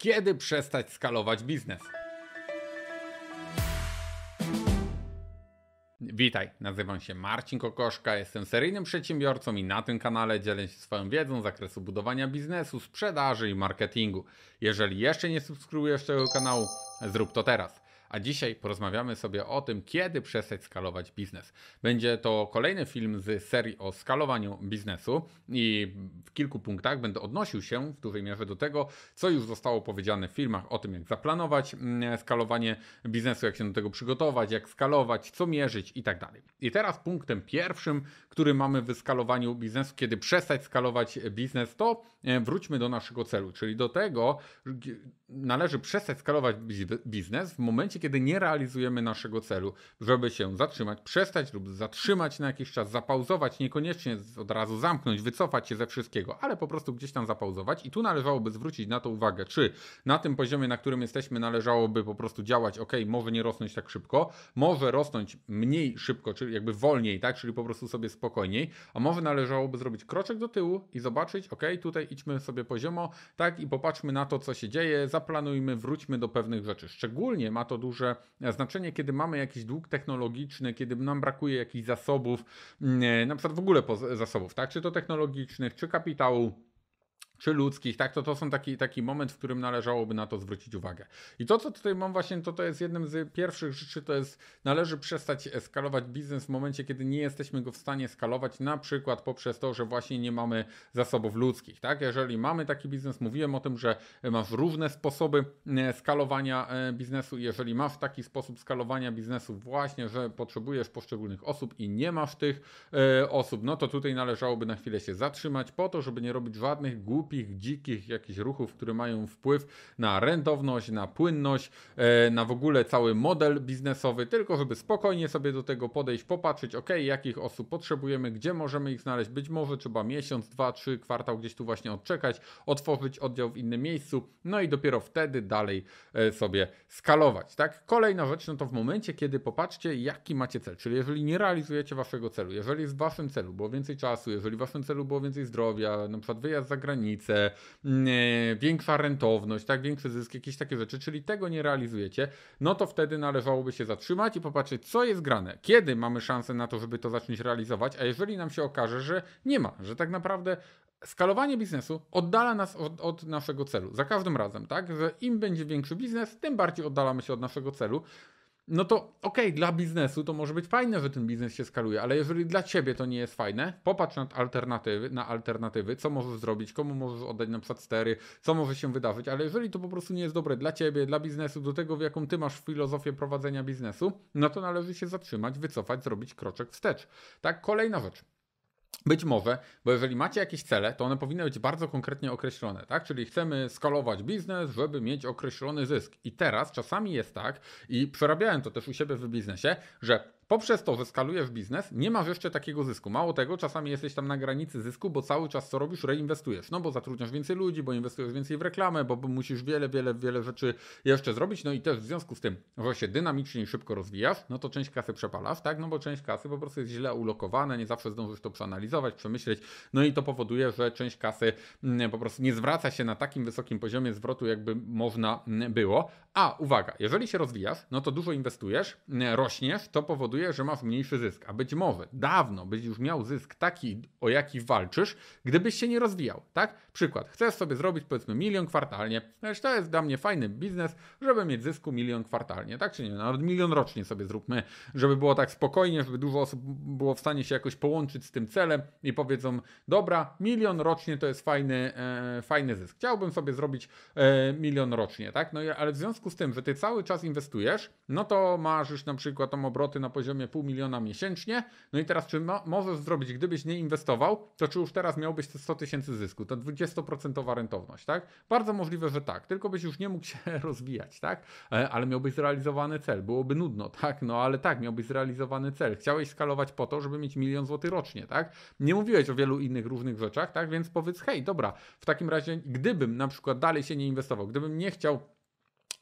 Kiedy przestać skalować biznes? Witaj, nazywam się Marcin Kokoszka, jestem seryjnym przedsiębiorcą i na tym kanale dzielę się swoją wiedzą z zakresu budowania biznesu, sprzedaży i marketingu. Jeżeli jeszcze nie subskrybujesz tego kanału, zrób to teraz a dzisiaj porozmawiamy sobie o tym, kiedy przestać skalować biznes. Będzie to kolejny film z serii o skalowaniu biznesu i w kilku punktach będę odnosił się w dużej mierze do tego, co już zostało powiedziane w filmach o tym, jak zaplanować mm, skalowanie biznesu, jak się do tego przygotować, jak skalować, co mierzyć i tak dalej. I teraz punktem pierwszym, który mamy w skalowaniu biznesu, kiedy przestać skalować biznes, to e, wróćmy do naszego celu, czyli do tego należy przestać skalować biznes w momencie, kiedy nie realizujemy naszego celu, żeby się zatrzymać, przestać lub zatrzymać na jakiś czas, zapauzować, niekoniecznie od razu zamknąć, wycofać się ze wszystkiego, ale po prostu gdzieś tam zapauzować. I tu należałoby zwrócić na to uwagę, czy na tym poziomie, na którym jesteśmy, należałoby po prostu działać, ok, może nie rosnąć tak szybko, może rosnąć mniej szybko, czyli jakby wolniej, tak, czyli po prostu sobie spokojniej, a może należałoby zrobić kroczek do tyłu i zobaczyć, ok, tutaj idźmy sobie poziomo, tak, i popatrzmy na to, co się dzieje, zaplanujmy, wróćmy do pewnych rzeczy. Szczególnie ma to dużo duże znaczenie, kiedy mamy jakiś dług technologiczny, kiedy nam brakuje jakichś zasobów, mm, na przykład w ogóle zasobów, tak, czy to technologicznych, czy kapitału czy ludzkich, tak, to to są taki, taki moment, w którym należałoby na to zwrócić uwagę. I to, co tutaj mam właśnie, to to jest jednym z pierwszych rzeczy, to jest należy przestać skalować biznes w momencie, kiedy nie jesteśmy go w stanie skalować, na przykład poprzez to, że właśnie nie mamy zasobów ludzkich, tak, jeżeli mamy taki biznes, mówiłem o tym, że masz różne sposoby e, skalowania e, biznesu jeżeli masz taki sposób skalowania biznesu właśnie, że potrzebujesz poszczególnych osób i nie masz tych e, osób, no to tutaj należałoby na chwilę się zatrzymać po to, żeby nie robić żadnych głupich głupich, dzikich jakichś ruchów, które mają wpływ na rentowność, na płynność, e, na w ogóle cały model biznesowy, tylko żeby spokojnie sobie do tego podejść, popatrzeć, ok, jakich osób potrzebujemy, gdzie możemy ich znaleźć, być może trzeba miesiąc, dwa, trzy, kwartał gdzieś tu właśnie odczekać, otworzyć oddział w innym miejscu, no i dopiero wtedy dalej e, sobie skalować, tak? Kolejna rzecz, no to w momencie, kiedy popatrzcie, jaki macie cel, czyli jeżeli nie realizujecie waszego celu, jeżeli w waszym celu było więcej czasu, jeżeli w waszym celu było więcej zdrowia, na przykład wyjazd za granicę, Mm, e, większa rentowność, tak, większy zysk, jakieś takie rzeczy, czyli tego nie realizujecie, no to wtedy należałoby się zatrzymać i popatrzeć, co jest grane, kiedy mamy szansę na to, żeby to zacząć realizować, a jeżeli nam się okaże, że nie ma, że tak naprawdę skalowanie biznesu oddala nas od, od, naszego celu. Za każdym razem, tak? Że im będzie większy biznes, tym bardziej oddalamy się od naszego celu no to okej, okay, dla biznesu to może być fajne, że ten biznes się skaluje, ale jeżeli dla ciebie to nie jest fajne, popatrz na alternatywy, na alternatywy, co możesz zrobić, komu możesz oddać na przykład stery, co może się wydarzyć, ale jeżeli to po prostu nie jest dobre dla ciebie, dla biznesu, do tego, w jaką ty masz filozofię prowadzenia biznesu, no to należy się zatrzymać, wycofać, zrobić kroczek wstecz. Tak, kolejna rzecz. Być może, bo jeżeli macie jakieś cele, to one powinny być bardzo konkretnie określone, tak? Czyli chcemy skalować biznes, żeby mieć określony zysk. I teraz czasami jest tak, i przerabiałem to też u siebie w biznesie, że Poprzez to, że skalujesz biznes, nie masz jeszcze takiego zysku. Mało tego, czasami jesteś tam na granicy zysku, bo cały czas co robisz, reinwestujesz. No bo zatrudniasz więcej ludzi, bo inwestujesz więcej w reklamę, bo musisz wiele, wiele, wiele rzeczy jeszcze zrobić. No i też w związku z tym, że się dynamicznie i szybko rozwijasz, no to część kasy przepalasz, tak? No bo część kasy po prostu jest źle ulokowana, nie zawsze zdążysz to przeanalizować, przemyśleć. No i to powoduje, że część kasy mm, po prostu nie zwraca się na takim wysokim poziomie zwrotu, jakby można mm, było. A uwaga, jeżeli się rozwijasz, no to dużo inwestujesz, mm, rośniesz, to powoduje, powoduje, że masz mniejszy zysk. A być może dawno byś już miał zysk taki, o jaki walczysz, gdybyś się nie rozwijał, tak? Przykład, chcesz sobie zrobić powiedzmy milion kwartalnie, to jest dla mnie fajny biznes, żeby mieć zysku milion kwartalnie, tak? Czy nie, nawet milion rocznie sobie zróbmy, żeby było tak spokojnie, żeby dużo osób było w stanie się jakoś połączyć z tym celem i powiedzą, dobra, milion rocznie to jest fajny, e, fajny zysk. Chciałbym sobie zrobić e, milion rocznie, tak? No ale w związku z tym, że ty cały czas inwestujesz, no to masz już na przykład tam obroty na poziomie poziomie pół miliona miesięcznie. No i teraz, czy mo możesz zrobić, gdybyś nie inwestował, to czy już teraz miałbyś te 100 tysięcy zysku, ta 20% rentowność, tak? Bardzo możliwe, że tak, tylko byś już nie mógł się rozwijać, tak? E, ale miałbyś zrealizowany cel, byłoby nudno, tak? No ale tak, miałbyś zrealizowany cel. Chciałeś skalować po to, żeby mieć milion złotych rocznie, tak? Nie mówiłeś o wielu innych różnych rzeczach, tak? Więc powiedz, hej, dobra, w takim razie, gdybym na przykład dalej się nie inwestował, gdybym nie chciał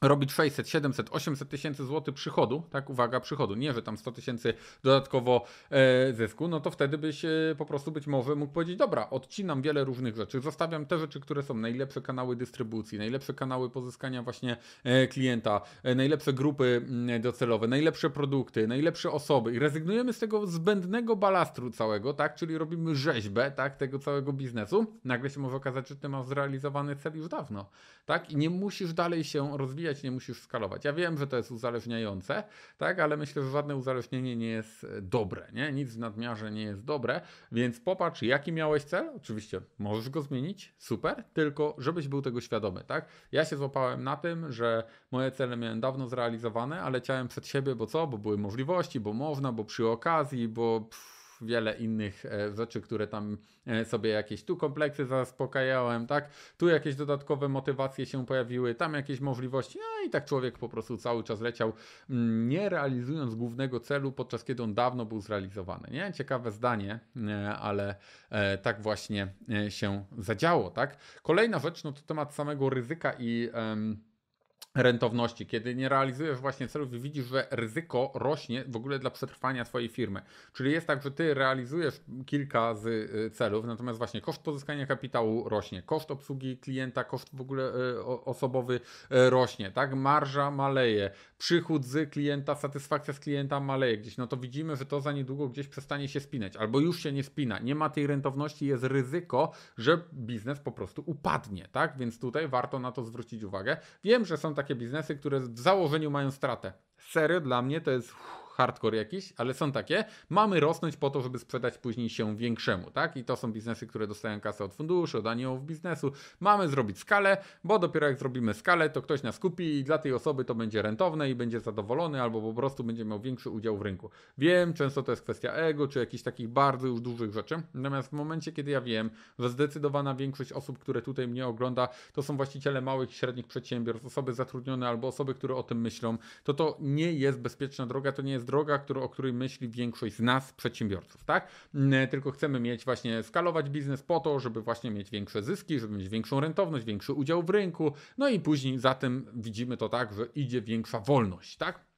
robić 600, 700, 800 tysięcy złotych przychodu, tak, uwaga, przychodu, nie, że tam 100 tysięcy dodatkowo e, zysku, no to wtedy byś e, po prostu być może mógł powiedzieć, dobra, odcinam wiele różnych rzeczy, zostawiam te rzeczy, które są najlepsze kanały dystrybucji, najlepsze kanały pozyskania właśnie e, klienta, e, najlepsze grupy mm, docelowe, najlepsze produkty, najlepsze osoby i rezygnujemy z tego zbędnego balastru całego, tak, czyli robimy rzeźbę, tak, tego całego biznesu, nagle się może okazać, że ty masz zrealizowany cel już dawno, tak, i nie musisz dalej się rozwijać rozwijać, nie musisz skalować. Ja wiem, że to jest uzależniające, tak, ale myślę, że żadne uzależnienie nie jest e, dobre, nie? nic w nadmiarze nie jest dobre, więc popatrz, jaki miałeś cel, oczywiście możesz go zmienić, super, tylko żebyś był tego świadomy. Tak? Ja się złapałem na tym, że moje cele miałem dawno zrealizowane, ale chciałem przed siebie, bo co, bo były możliwości, bo można, bo przy okazji, bo... Pff, wiele innych e, rzeczy, które tam e, sobie jakieś tu kompleksy zaspokajałem, tak? Tu jakieś dodatkowe motywacje się pojawiły, tam jakieś możliwości, No i tak człowiek po prostu cały czas leciał, mm, nie realizując głównego celu, podczas kiedy on dawno był zrealizowany, nie? Ciekawe zdanie, e, ale tak właśnie się zadziało, tak? Kolejna rzecz, no to temat samego ryzyka i... Um, rentowności, kiedy nie realizujesz właśnie celów i widzisz, że ryzyko rośnie w ogóle dla przetrwania Twojej firmy. Czyli jest tak, że Ty realizujesz kilka z y, celów, natomiast właśnie koszt pozyskania kapitału rośnie, koszt obsługi klienta, koszt w ogóle y, osobowy y, rośnie, tak? Marża maleje, przychód z klienta, satysfakcja z klienta maleje gdzieś. No to widzimy, że to za niedługo gdzieś przestanie się spinać, albo już się nie spina, nie ma tej rentowności, jest ryzyko, że biznes po prostu upadnie, tak? Więc tutaj warto na to zwrócić uwagę. Wiem, że są takie biznesy, które w założeniu mają stratę. Serio, dla mnie to jest uff, hardcore jakiś, ale są takie, mamy rosnąć po to, żeby sprzedać później się większemu, tak? I to są biznesy, które dostają kasę od funduszy, od aniołów biznesu. Mamy zrobić skalę, bo dopiero jak zrobimy skalę, to ktoś nas kupi i dla tej osoby to będzie rentowne i będzie zadowolony, albo po prostu będzie miał większy udział w rynku. Wiem, często to jest kwestia ego, czy jakichś takich bardzo już dużych rzeczy, natomiast w momencie, kiedy ja wiem, że zdecydowana większość osób, które tutaj mnie ogląda, to są właściciele małych i średnich przedsiębiorstw, osoby zatrudnione albo osoby, które o tym myślą, to to nie jest bezpieczna droga, to nie jest droga, który, o której myśli większość z nas, przedsiębiorców, tak? Tylko chcemy mieć właśnie, skalować biznes po to, żeby właśnie mieć większe zyski, żeby mieć większą rentowność, większy udział w rynku, no i później za tym widzimy to tak, że idzie większa wolność, tak?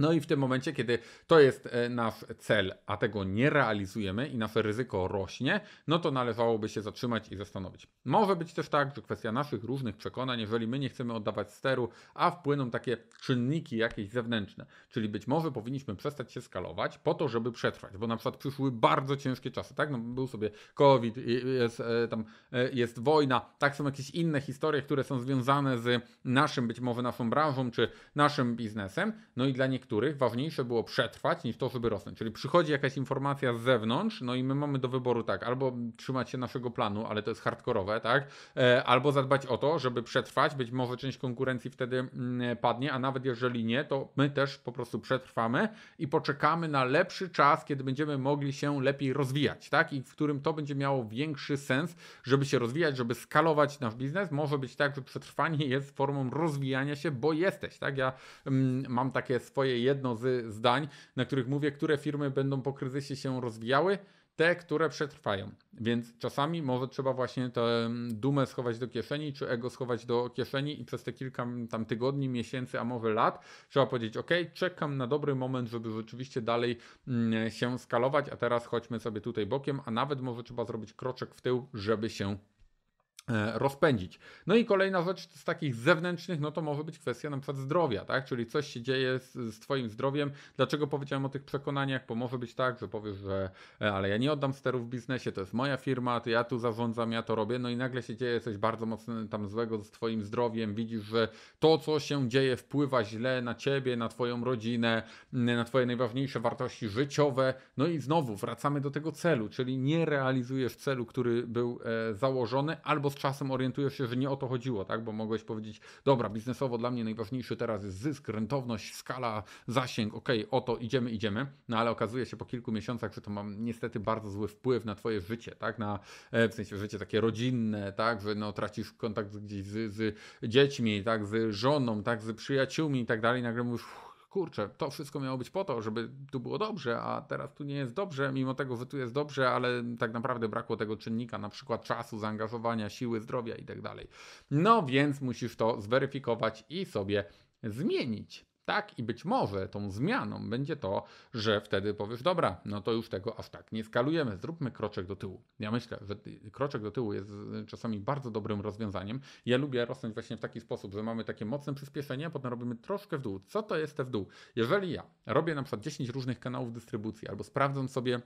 No i w tym momencie, kiedy to jest e, nasz cel, a tego nie realizujemy i nasze ryzyko rośnie, no to należałoby się zatrzymać i zastanowić. Może być też tak, że kwestia naszych różnych przekonań, jeżeli my nie chcemy oddawać steru, a wpłyną takie czynniki jakieś zewnętrzne. Czyli być może powinniśmy przestać się skalować po to, żeby przetrwać, bo na przykład przyszły bardzo ciężkie czasy, tak? No, był sobie COVID, jest, e, tam, e, jest wojna, tak są jakieś inne historie, które są związane z naszym, być może naszą branżą, czy naszym biznesem, no i dla niektórych niektórych ważniejsze było przetrwać niż to, żeby rosnąć. Czyli przychodzi jakaś informacja z zewnątrz, no i my mamy do wyboru tak, albo trzymać się naszego planu, ale to jest hardkorowe, tak, e, albo zadbać o to, żeby przetrwać, być może część konkurencji wtedy mm, padnie, a nawet jeżeli nie, to my też po prostu przetrwamy i poczekamy na lepszy czas, kiedy będziemy mogli się lepiej rozwijać, tak, i w którym to będzie miało większy sens, żeby się rozwijać, żeby skalować nasz biznes. Może być tak, że przetrwanie jest formą rozwijania się, bo jesteś, tak, ja mm, mam takie swoje jedno z zdań, na których mówię, które firmy będą po kryzysie się rozwijały, te, które przetrwają. Więc czasami może trzeba właśnie tę dumę schować do kieszeni, czy ego schować do kieszeni i przez te kilka tam tygodni, miesięcy, a może lat trzeba powiedzieć, ok, czekam na dobry moment, żeby rzeczywiście dalej mm, się skalować, a teraz chodźmy sobie tutaj bokiem, a nawet może trzeba zrobić kroczek w tył, żeby się E, rozpędzić. No i kolejna rzecz z takich zewnętrznych, no to może być kwestia na przykład zdrowia, tak? Czyli coś się dzieje z, z twoim zdrowiem. Dlaczego powiedziałem o tych przekonaniach? Bo może być tak, że powiesz, że e, ale ja nie oddam steru w biznesie, to jest moja firma, to ja tu zarządzam, ja to robię, no i nagle się dzieje coś bardzo mocno tam złego z twoim zdrowiem, widzisz, że to, co się dzieje, wpływa źle na ciebie, na twoją rodzinę, na twoje najważniejsze wartości życiowe, no i znowu wracamy do tego celu, czyli nie realizujesz celu, który był e, założony, albo z czasem orientujesz się, że nie o to chodziło, tak? Bo mogłeś powiedzieć, dobra, biznesowo dla mnie najważniejszy teraz jest zysk, rentowność, skala, zasięg, ok, o to idziemy, idziemy, no ale okazuje się po kilku miesiącach, że to ma niestety bardzo zły wpływ na twoje życie, tak? Na, e, w sensie życie takie rodzinne, tak? Że no, tracisz kontakt gdzieś z, z dziećmi, tak? Z żoną, tak? Z przyjaciółmi i tak dalej, nagle mówisz, uff, kurczę, to wszystko miało być po to, żeby tu było dobrze, a teraz tu nie jest dobrze, mimo tego, że tu jest dobrze, ale tak naprawdę brakło tego czynnika, na przykład czasu, zaangażowania, siły, zdrowia itd. Tak no więc musisz to zweryfikować i sobie zmienić tak i być może tą zmianą będzie to, że wtedy powiesz, dobra, no to już tego aż tak nie skalujemy, zróbmy kroczek do tyłu. Ja myślę, że kroczek do tyłu jest y, czasami bardzo dobrym rozwiązaniem. Ja lubię rosnąć właśnie w taki sposób, że mamy takie mocne przyspieszenie, a potem robimy troszkę w dół. Co to jest te w dół? Jeżeli ja robię na przykład 10 różnych kanałów dystrybucji albo sprawdzam sobie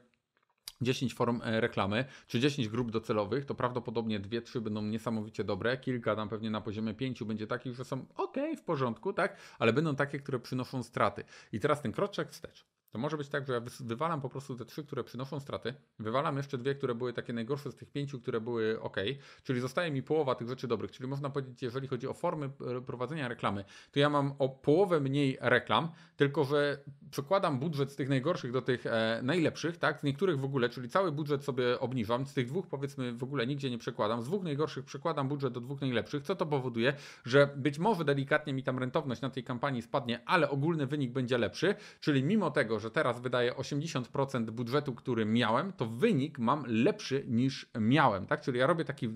10 form e, reklamy, czy 10 grup docelowych, to prawdopodobnie 2-3 będą niesamowicie dobre, kilka tam pewnie na poziomie 5 będzie takich, że są ok, w porządku, tak, ale będą takie, które przynoszą straty. I teraz ten kroczek wstecz to może być tak, że ja wywalam po prostu te trzy, które przynoszą straty, wywalam jeszcze dwie, które były takie najgorsze z tych pięciu, które były ok, czyli zostaje mi połowa tych rzeczy dobrych, czyli można powiedzieć, jeżeli chodzi o formy e, prowadzenia reklamy, to ja mam o połowę mniej reklam, tylko że przekładam budżet z tych najgorszych do tych e, najlepszych, tak, z niektórych w ogóle, czyli cały budżet sobie obniżam, z tych dwóch powiedzmy w ogóle nigdzie nie przekładam, z dwóch najgorszych przekładam budżet do dwóch najlepszych, co to powoduje, że być może delikatnie mi tam rentowność na tej kampanii spadnie, ale ogólny wynik będzie lepszy, czyli mimo tego, że teraz wydaję 80% budżetu, który miałem, to wynik mam lepszy niż miałem, tak? Czyli ja robię taki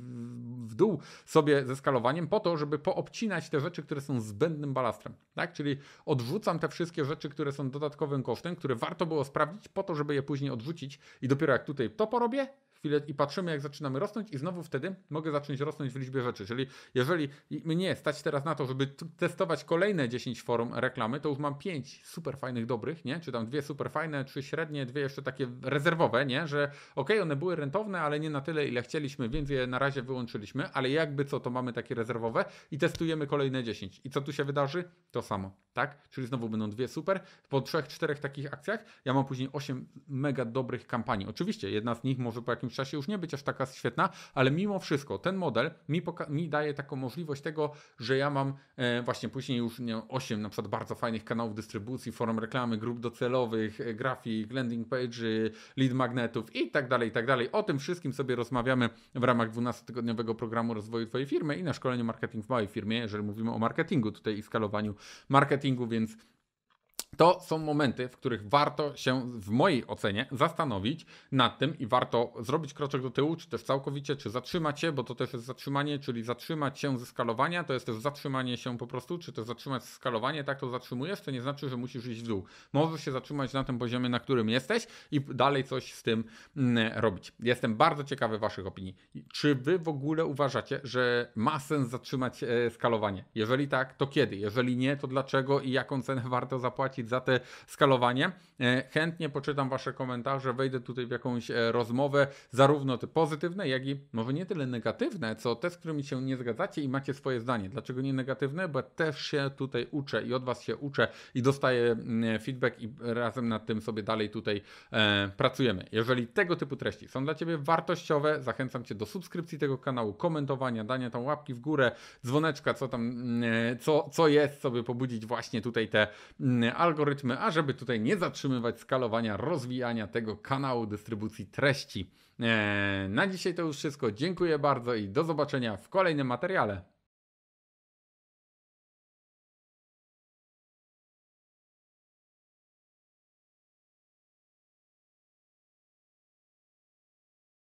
w dół sobie ze skalowaniem po to, żeby poobcinać te rzeczy, które są zbędnym balastrem, tak? Czyli odrzucam te wszystkie rzeczy, które są dodatkowym kosztem, które warto było sprawdzić po to, żeby je później odrzucić i dopiero jak tutaj to porobię, chwilę i patrzymy, jak zaczynamy rosnąć, i znowu wtedy mogę zacząć rosnąć w liczbie rzeczy. Czyli jeżeli mnie stać teraz na to, żeby testować kolejne 10 form reklamy, to już mam 5 super fajnych, dobrych, nie? Czy tam dwie super fajne, trzy średnie, dwie jeszcze takie rezerwowe, nie? Że ok, one były rentowne, ale nie na tyle, ile chcieliśmy, więc je na razie wyłączyliśmy, ale jakby co, to mamy takie rezerwowe i testujemy kolejne 10. I co tu się wydarzy? To samo, tak? Czyli znowu będą dwie super. Po trzech, czterech takich akcjach ja mam później 8 mega dobrych kampanii. Oczywiście jedna z nich może po jakimś jakimś czasie już nie być aż taka świetna, ale mimo wszystko ten model mi, mi daje taką możliwość tego, że ja mam e, właśnie później już nie, 8 na przykład bardzo fajnych kanałów dystrybucji, forum reklamy, grup docelowych, e, grafik, landing page, lead magnetów i tak dalej, i tak dalej. O tym wszystkim sobie rozmawiamy w ramach 12-tygodniowego programu rozwoju Twojej firmy i na szkoleniu marketing w małej firmie, jeżeli mówimy o marketingu tutaj i skalowaniu marketingu, więc to są momenty, w których warto się, w mojej ocenie, zastanowić nad tym i warto zrobić kroczek do tyłu, czy też całkowicie, czy zatrzymać się, bo to też jest zatrzymanie, czyli zatrzymać się ze skalowania, to jest też zatrzymanie się po prostu, czy też zatrzymać skalowanie, tak to zatrzymujesz, to nie znaczy, że musisz iść w dół. Możesz się zatrzymać na tym poziomie, na którym jesteś i dalej coś z tym mm, robić. Jestem bardzo ciekawy Waszych opinii. Czy Wy w ogóle uważacie, że ma sens zatrzymać e, skalowanie? Jeżeli tak, to kiedy? Jeżeli nie, to dlaczego i jaką cenę warto zapłacić? za te skalowanie. E, chętnie poczytam Wasze komentarze, wejdę tutaj w jakąś e, rozmowę, zarówno te pozytywne, jak i może nie tyle negatywne, co te, z którymi się nie zgadzacie i macie swoje zdanie. Dlaczego nie negatywne? Bo też się tutaj uczę i od Was się uczę i dostaję mm, e, feedback i razem nad tym sobie dalej tutaj e, pracujemy. Jeżeli tego typu treści są dla Ciebie wartościowe, zachęcam Cię do subskrypcji tego kanału, komentowania, dania tam łapki w górę, dzwoneczka, co tam, mm, e, co, co jest, sobie pobudzić właśnie tutaj te e, algorytmy, ażeby tutaj nie zatrzymywać skalowania, rozwijania tego kanału dystrybucji treści. Eee, na dzisiaj to już wszystko. Dziękuję bardzo i do zobaczenia w kolejnym materiale.